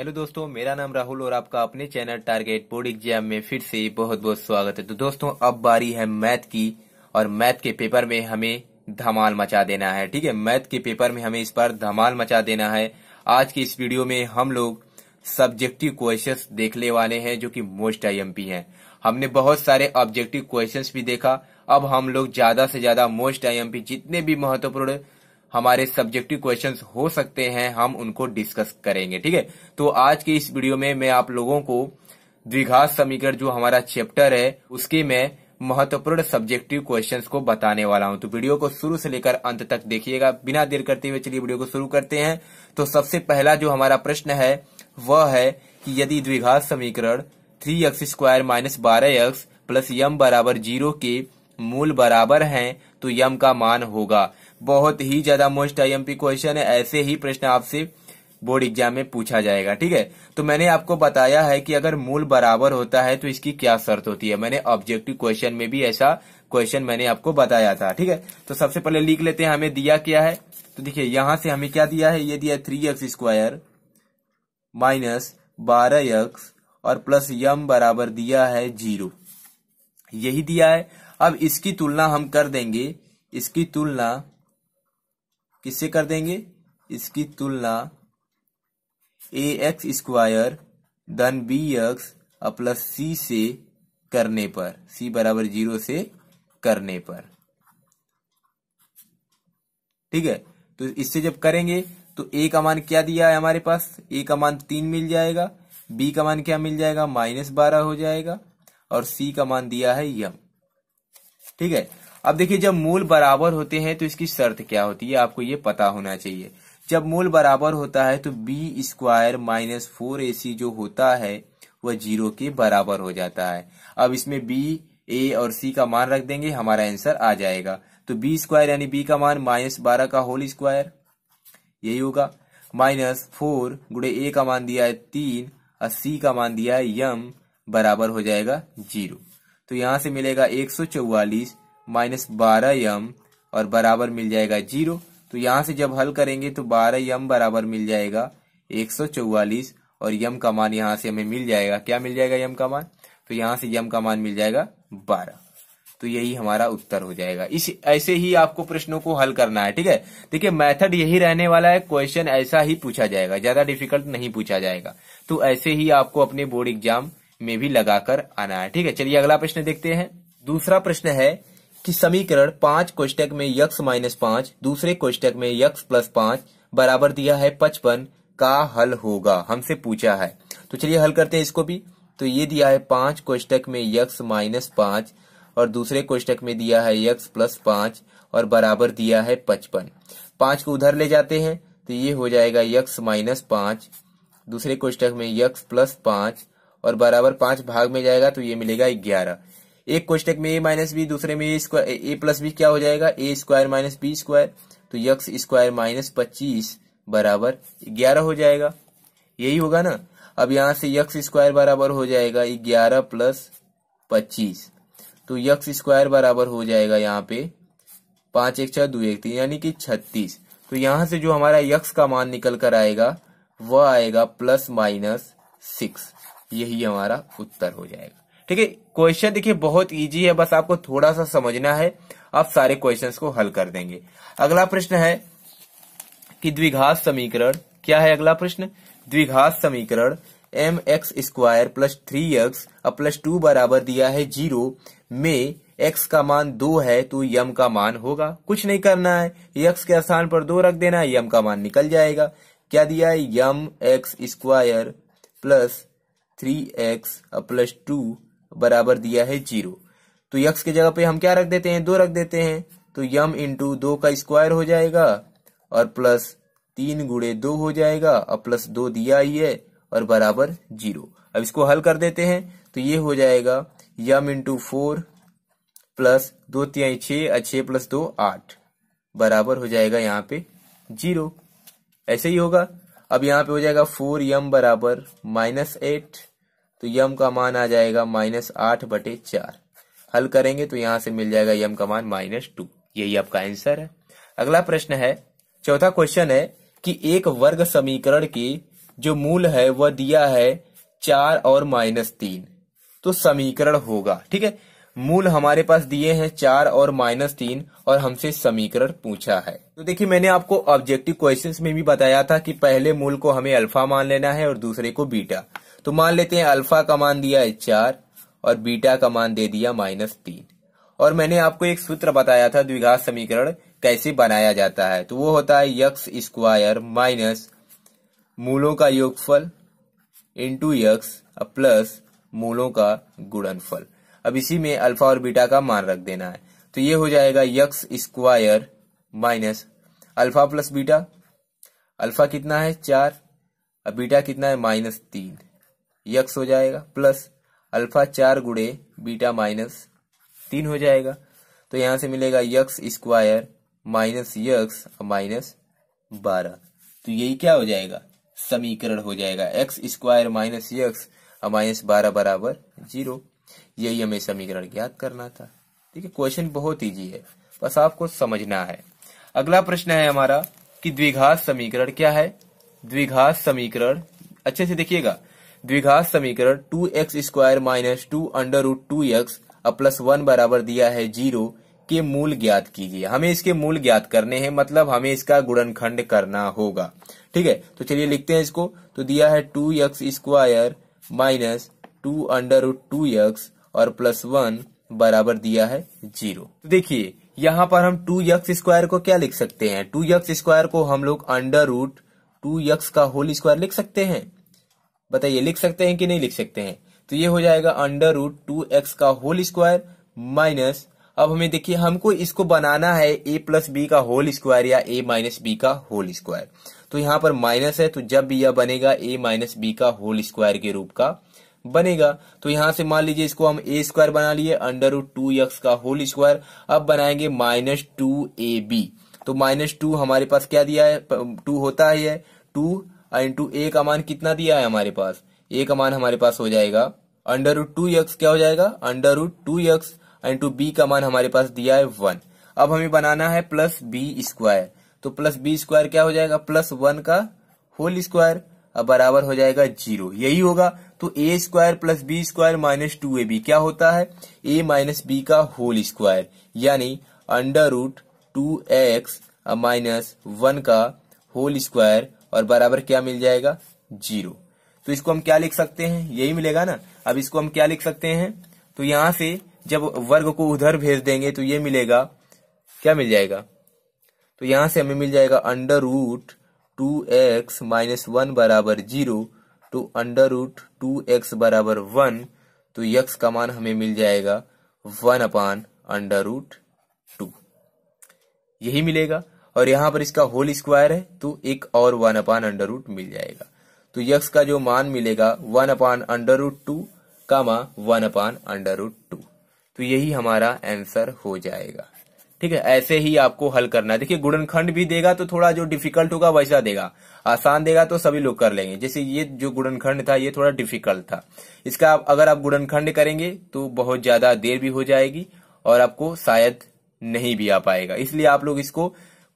hello दोस्तों मेरा नाम राहुल और आपका अपने चैनल टारगेट बोर्ड एग्जाम में फिर से बहुत बहुत स्वागत है तो दोस्तों अब बारी है मैथ की और मैथ के पेपर में हमें धमाल मचा देना है ठीक है मैथ के पेपर में हमें इस बार धमाल मचा देना है आज की इस वीडियो में हम लोग सब्जेक्टिव क्वेश्चन देखने वाले हैं जो कि मोस्ट आई एम पी है हमने बहुत सारे ऑब्जेक्टिव क्वेश्चन भी देखा अब हम लोग ज्यादा से ज्यादा मोस्ट आई एम पी जितने भी महत्वपूर्ण हमारे सब्जेक्टिव क्वेश्चन हो सकते हैं हम उनको डिस्कस करेंगे ठीक है तो आज के इस वीडियो में मैं आप लोगों को द्विघात समीकरण जो हमारा चैप्टर है उसके मैं महत्वपूर्ण सब्जेक्टिव क्वेश्चंस को बताने वाला हूं तो वीडियो को शुरू से लेकर अंत तक देखिएगा बिना देर करते हुए चलिए वीडियो को शुरू करते हैं तो सबसे पहला जो हमारा प्रश्न है वह है कि यदि द्विघात समीकरण थ्री एक्स स्क्वायर माइनस बारह एक्स प्लस यम बराबर जीरो के मूल बराबर है तो यम का मान होगा बहुत ही ज्यादा मोस्ट आईएमपी क्वेश्चन है ऐसे ही प्रश्न आपसे बोर्ड एग्जाम में पूछा जाएगा ठीक है तो मैंने आपको बताया है कि अगर मूल बराबर होता है तो इसकी क्या शर्त होती है मैंने ऑब्जेक्टिव क्वेश्चन में भी ऐसा क्वेश्चन मैंने आपको बताया था ठीक है तो सबसे पहले लिख लेते हैं हमें दिया क्या है तो देखिए यहां से हमें क्या दिया है ये दिया थ्री एक्स स्क्वायर माइनस बारह एक्स और प्लस यम बराबर दिया है जीरो यही दिया है अब इसकी तुलना हम कर देंगे इसकी तुलना किससे कर देंगे इसकी तुलना ए एक्स स्क्वायर धन बी एक्स प्लस सी से करने पर सी बराबर जीरो से करने पर ठीक है तो इससे जब करेंगे तो ए का मान क्या दिया है हमारे पास ए का मान तीन मिल जाएगा बी का मान क्या मिल जाएगा माइनस बारह हो जाएगा और सी का मान दिया है यम ठीक है अब देखिए जब मूल बराबर होते हैं तो इसकी शर्त क्या होती है आपको ये पता होना चाहिए जब मूल बराबर होता है तो b square minus four a c जो होता है वह जीरो के बराबर हो जाता है अब इसमें बी ए और सी का मान रख देंगे हमारा आंसर आ जाएगा तो बी स्क्वायर यानी बी का मान माइनस बारह का होल स्क्वायर यही होगा माइनस फोर गुड़े ए का मान दिया है तीन और सी का मान दिया है यम बराबर हो जाएगा जीरो तो यहां से मिलेगा एक सौ चौवालीस माइनस बारह यम और बराबर मिल जाएगा जीरो तो यहां से जब हल करेंगे तो बारह यम बराबर मिल जाएगा एक सौ चौवालीस और यम का मान यहां से हमें मिल जाएगा क्या मिल जाएगा यम का मान तो यहां से यम का मान मिल जाएगा बारह तो यही हमारा उत्तर हो जाएगा इस ऐसे ही आपको प्रश्नों को हल करना है ठीक है देखिए मेथड यही रहने वाला है क्वेश्चन ऐसा ही पूछा जाएगा ज्यादा डिफिकल्ट नहीं पूछा जाएगा तो ऐसे ही आपको अपने बोर्ड एग्जाम में भी लगाकर आना है ठीक है चलिए अगला प्रश्न देखते हैं दूसरा प्रश्न है कि समीकरण पांच क्वेश्चक में यक्स माइनस पांच दूसरे क्वेश्चक में यक्स प्लस पांच बराबर दिया है पचपन का हल होगा हमसे पूछा है तो चलिए हल करते हैं इसको भी तो ये दिया है पांच क्वेश्चक में यक्स माइनस पांच और दूसरे क्वेश्चक में दिया है यक्स प्लस पांच और बराबर दिया है पचपन पांच को उधर ले जाते हैं तो ये हो जाएगा यक्स माइनस पांच दूसरे क्वेश्चक में यक्स प्लस पांच और बराबर पांच भाग में जाएगा तो ये मिलेगा ग्यारह एक क्वेश्चन में ए माइनस बी दूसरे में a square a plus b क्या हो जाएगा a square minus b square तो यक्स स्क्वायर माइनस पच्चीस बराबर ग्यारह हो जाएगा यही होगा ना अब यहां से यक्स स्क्वायर बराबर हो जाएगा ग्यारह प्लस पच्चीस तो यक्स स्क्वायर बराबर हो जाएगा यहाँ पे पांच एक छह दो एक तीन यानी कि छत्तीस तो यहां से जो हमारा यक्स का मान निकल कर आएगा वह आएगा प्लस माइनस सिक्स यही हमारा उत्तर हो जाएगा ठीक है क्वेश्चन देखिए बहुत इजी है बस आपको थोड़ा सा समझना है आप सारे क्वेश्चंस को हल कर देंगे अगला प्रश्न है कि द्विघात समीकरण क्या है अगला प्रश्न द्विघात समीकरण m x square plus three x और प्लस टू बराबर दिया है जीरो में एक्स का मान दो है तो यम का मान होगा कुछ नहीं करना है यक्स के स्थान पर दो रख देना है यम का मान निकल जाएगा क्या दिया है m x square plus three x plus two बराबर दिया है जीरो तो यक्स के जगह पे हम क्या रख देते हैं दो रख देते हैं तो यम इंटू दो का स्क्वायर हो जाएगा और प्लस तीन गुड़े दो हो जाएगा और प्लस दो दिया ही है और बराबर जीरो अब इसको हल कर देते हैं तो ये हो जाएगा यम इंटू फोर प्लस दो तिया छ और प्लस दो आठ बराबर हो जाएगा यहाँ पे जीरो ऐसे ही होगा अब यहाँ पे हो जाएगा फोर यम बराबर माइनस एट तो यम का मान आ जाएगा माइनस आठ बटे चार हल करेंगे तो यहां से मिल जाएगा यम का मान माइनस टू यही आपका आंसर है अगला प्रश्न है चौथा क्वेश्चन है कि एक वर्ग समीकरण की जो मूल है वह दिया है चार और माइनस तीन तो समीकरण होगा ठीक है मूल हमारे पास दिए हैं चार और माइनस तीन और हमसे समीकरण पूछा है तो देखिए मैंने आपको ऑब्जेक्टिव क्वेश्चंस में भी बताया था कि पहले मूल को हमें अल्फा मान लेना है और दूसरे को बीटा तो मान लेते हैं अल्फा का मान दिया है चार और बीटा का मान दे दिया माइनस तीन और मैंने आपको एक सूत्र बताया था द्विघात समीकरण कैसे बनाया जाता है तो वो होता है यक्स स्क्वायर माइनस मूलों का योगफल इंटू यक्स प्लस मूलों का गुणनफल अब इसी में अल्फा और बीटा का मान रख देना है तो ये हो जाएगा x square minus alpha plus beta alpha कितना है चार अब बीटा कितना है माइनस तीन यक्स हो जाएगा प्लस अल्फा चार गुड़े बीटा माइनस तीन हो जाएगा तो यहां से मिलेगा x square minus x minus बारह तो यही क्या हो जाएगा समीकरण हो जाएगा x square minus x minus बारह बराबर जीरो यही हमें समीकरण ज्ञात करना था ठीक है क्वेश्चन बहुत ईजी है बस आपको समझना है अगला प्रश्न है हमारा कि द्विघात समीकरण क्या है द्विघात समीकरण अच्छे से देखिएगा द्विघात समीकरण two x square minus two under root two x plus one बराबर दिया है जीरो के मूल ज्ञात कीजिए हमें इसके मूल ज्ञात करने हैं मतलब हमें इसका गुणनखंड करना होगा ठीक है तो चलिए लिखते हैं इसको तो दिया है two x square minus two under root two x और प्लस वन बराबर दिया है जीरो तो देखिए यहाँ पर हम टू यक्स स्क्वायर को क्या लिख सकते हैं टू यक्स स्क्वायर को हम लोग अंडर रूट टू यक्स का होल स्क्वायर लिख सकते हैं बताइए लिख सकते हैं कि नहीं लिख सकते हैं तो ये हो जाएगा अंडर रूट टू एक्स का होल स्क्वायर माइनस अब हमें देखिए हमको इसको बनाना है ए प्लस बी का होल स्क्वायर या ए माइनस बी का होल स्क्वायर तो यहाँ पर माइनस है तो जब भी यह बनेगा ए माइनस बी का होल स्क्वायर के रूप का बनेगा तो यहां से मान लीजिए इसको हम ए स्क्वायर बना लिए अंडर रूट टू एक्स का होल स्क्वायर अब बनाएंगे माइनस टू ए बी तो माइनस टू हमारे पास क्या दिया है टू होता है टू इंटू ए का मान कितना दिया है हमारे पास ए का मान हमारे पास हो जाएगा अंडर रूट टू एक्स क्या हो जाएगा under root two x into b का मान हमारे पास दिया है वन अब हमें बनाना है प्लस बी स्क्वायर तो प्लस बी स्क्वायर क्या हो जाएगा प्लस वन का होल स्क्वायर अब बराबर हो जाएगा जीरो यही होगा तो a square plus b square minus two a b क्या होता है ए माइनस बी का होल स्क्वायर यानी under root two x minus one का होल स्क्वायर और बराबर क्या मिल जाएगा जीरो तो इसको हम क्या लिख सकते हैं यही मिलेगा ना अब इसको हम क्या लिख सकते हैं तो यहां से जब वर्ग को उधर भेज देंगे तो ये मिलेगा क्या मिल जाएगा तो यहां से हमें मिल जाएगा under root two x minus one बराबर zero two under root two x बराबर वन तो यक्स का मान हमें मिल जाएगा one upon under root two यही मिलेगा और यहां पर इसका होल स्क्वायर है तो एक और वन अपान अंडर रूट मिल जाएगा तो यक्स का जो मान मिलेगा one upon under root two comma one upon under root two तो यही हमारा आंसर हो जाएगा ठीक है ऐसे ही आपको हल करना है देखिए गुणनखंड भी देगा तो थोड़ा जो डिफिकल्ट होगा वैसा देगा आसान देगा तो सभी लोग कर लेंगे जैसे ये जो गुणनखंड था ये थोड़ा डिफिकल्ट था इसका आप अगर आप गुणनखंड करेंगे तो बहुत ज्यादा देर भी हो जाएगी और आपको शायद नहीं भी आ पाएगा इसलिए आप लोग इसको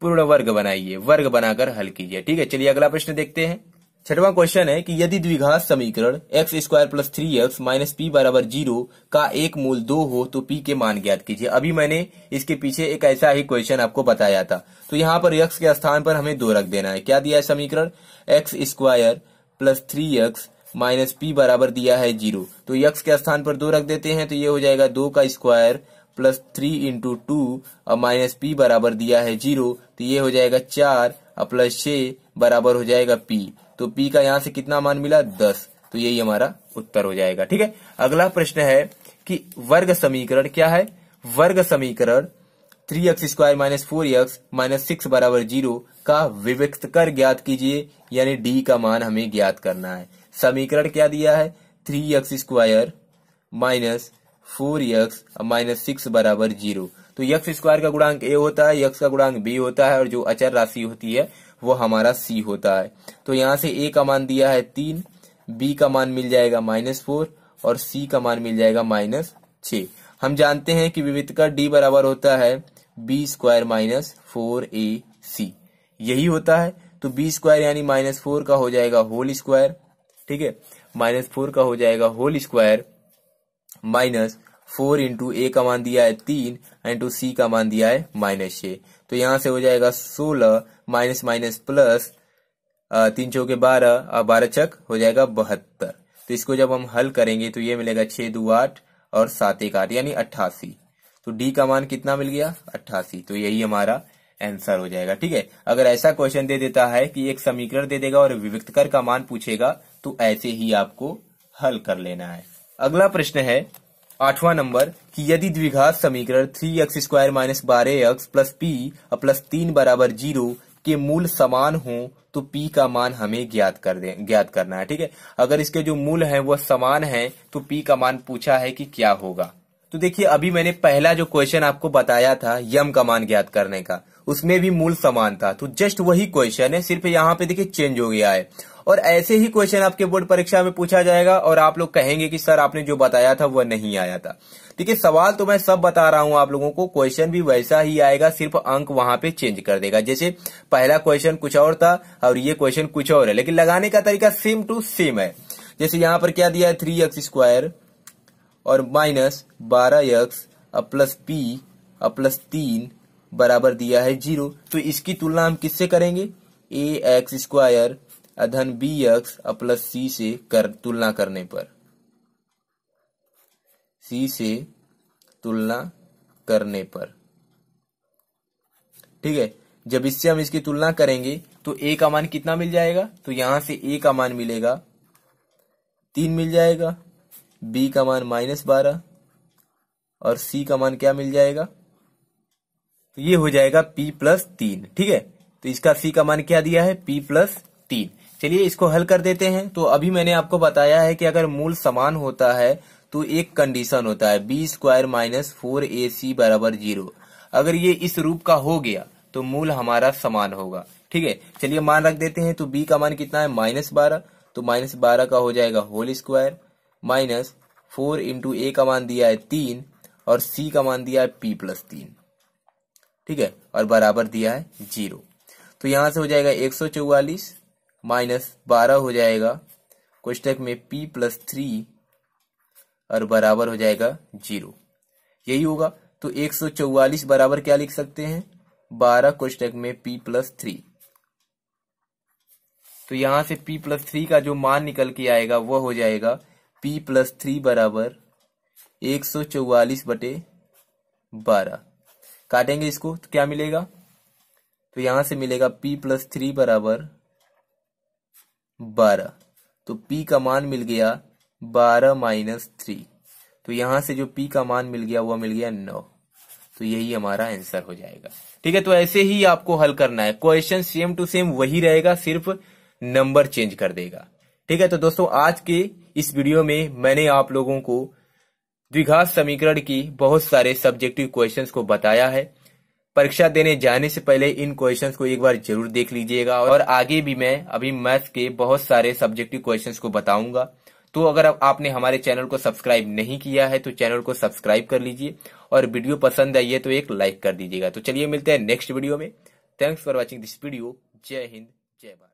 पूर्ण वर्ग बनाइए वर्ग बनाकर हल कीजिए ठीक है चलिए अगला प्रश्न देखते हैं छठवां क्वेश्चन है कि यदि द्विघात समीकरण x square plus three x minus p बराबर जीरो का एक मूल दो हो तो पी के मान ज्ञात कीजिए अभी मैंने इसके पीछे एक ऐसा ही क्वेश्चन आपको बताया था तो यहाँ पर एक्स के स्थान पर हमें दो रख देना है क्या दिया है समीकरण x square plus three x minus p बराबर दिया है जीरो तो यक्स के स्थान पर दो रख देते हैं तो ये हो जाएगा दो का square plus three into two और माइनस पी बराबर दिया है जीरो तो ये हो जाएगा चार और प्लस छ बराबर हो जाएगा पी तो पी का यहां से कितना मान मिला दस तो यही हमारा उत्तर हो जाएगा ठीक है अगला प्रश्न है कि वर्ग समीकरण क्या है वर्ग समीकरण three x square minus four x minus six बराबर जीरो का विविक्त कर ज्ञात कीजिए यानी डी का मान हमें ज्ञात करना है समीकरण क्या दिया है three x square minus four x minus six बराबर जीरो तो यक्स स्क्वायर का गुणांक ए होता है यक्स का गुणांक बी होता है और जो अचर राशि होती है वो हमारा सी होता है तो यहाँ से ए का मान दिया है तीन बी का मान मिल जाएगा माइनस फोर और सी का मान मिल जाएगा माइनस छ हम जानते हैं कि विविध का डी बराबर होता है b square minus four a c यही होता है तो बी स्क्वायर यानी माइनस फोर का हो जाएगा होल स्क्वायर ठीक है माइनस फोर का हो जाएगा whole square minus four into a का मान दिया है तीन इंटू सी का मान दिया है माइनस छ तो यहां से हो जाएगा सोलह माइनस माइनस प्लस तीन चौके बारह और बारह चक हो जाएगा बहत्तर तो इसको जब हम हल करेंगे तो ये मिलेगा छह दो आठ और सात एक आठ यानी अट्ठासी तो डी का मान कितना मिल गया अट्ठासी तो यही हमारा आंसर हो जाएगा ठीक है अगर ऐसा क्वेश्चन दे देता है कि एक समीकरण दे देगा और विविधकर का मान पूछेगा तो ऐसे ही आपको हल कर लेना है अगला प्रश्न है आठवां नंबर कि यदि द्विघात समीकरण थ्री एक्स स्क्वायर माइनस बारह एक्स प्लस पी प्लस तीन बराबर जीरो के मूल समान हो तो पी का मान हमें ज्ञात कर दे ज्ञात करना है ठीक है अगर इसके जो मूल है वह समान है तो पी का मान पूछा है कि क्या होगा तो देखिए अभी मैंने पहला जो क्वेश्चन आपको बताया था यम का मान ज्ञात करने का उसमें भी मूल समान था तो जस्ट वही क्वेश्चन है सिर्फ यहाँ पे देखिए चेंज हो गया है और ऐसे ही क्वेश्चन आपके बोर्ड परीक्षा में पूछा जाएगा और आप लोग कहेंगे कि सर आपने जो बताया था वह नहीं आया था ठीक है सवाल तो मैं सब बता रहा हूं आप लोगों को क्वेश्चन भी वैसा ही आएगा सिर्फ अंक वहां पे चेंज कर देगा जैसे पहला क्वेश्चन कुछ और था और ये क्वेश्चन कुछ और है लेकिन लगाने का तरीका सेम टू सेम है जैसे यहां पर क्या दिया है थ्री एक्स स्क्वायर और माइनस बारह एक्स प्लस पी प्लस तीन बराबर दिया है जीरो तो इसकी तुलना हम किससे करेंगे ए एक्स स्क्वायर अधन बी एक्स प्लस सी से कर तुलना करने पर सी से तुलना करने पर ठीक है जब इससे हम इसकी तुलना करेंगे तो ए का मान कितना मिल जाएगा तो यहां से ए का मान मिलेगा तीन मिल जाएगा बी का मान माइनस बारह और सी का मान क्या मिल जाएगा तो ये हो जाएगा पी प्लस तीन ठीक है तो इसका सी का मान क्या दिया है पी प्लस तीन चलिए इसको हल कर देते हैं तो अभी मैंने आपको बताया है कि अगर मूल समान होता है तो एक कंडीशन होता है b square minus four a c बराबर जीरो अगर ये इस रूप का हो गया तो मूल हमारा समान होगा ठीक है चलिए मान रख देते हैं तो बी का मान कितना है माइनस बारह तो माइनस बारह का हो जाएगा whole square minus four into a का मान दिया है तीन और सी का मान दिया है पी प्लस तीन ठीक है और बराबर दिया है जीरो तो यहां से हो जाएगा एक सौ चौवालीस माइनस बारह हो जाएगा क्वेश्चन में p प्लस थ्री और बराबर हो जाएगा जीरो यही होगा तो एक सौ चौवालीस बराबर क्या लिख सकते हैं बारह क्वेश्चन में p प्लस थ्री तो यहां से p प्लस थ्री का जो मान निकल के आएगा वह हो जाएगा p प्लस थ्री बराबर एक सौ चौवालीस बटे बारह काटेंगे इसको तो क्या मिलेगा तो यहां से मिलेगा p प्लस थ्री बराबर बारह तो p का मान मिल गया बारह माइनस थ्री तो यहां से जो p का मान मिल गया वह मिल गया नौ तो यही हमारा आंसर हो जाएगा ठीक है तो ऐसे ही आपको हल करना है क्वेश्चन सेम टू सेम वही रहेगा सिर्फ नंबर चेंज कर देगा ठीक है तो दोस्तों आज के इस वीडियो में मैंने आप लोगों को द्विघात समीकरण की बहुत सारे सब्जेक्टिव क्वेश्चंस को बताया है परीक्षा देने जाने से पहले इन क्वेश्चंस को एक बार जरूर देख लीजिएगा और आगे भी मैं अभी मैथ्स के बहुत सारे सब्जेक्टिव क्वेश्चंस को बताऊंगा तो अगर आपने हमारे चैनल को सब्सक्राइब नहीं किया है तो चैनल को सब्सक्राइब कर लीजिए और वीडियो पसंद आई है तो एक लाइक कर दीजिएगा तो चलिए मिलते हैं नेक्स्ट वीडियो में thanks for watching this video जय हिंद जय भारत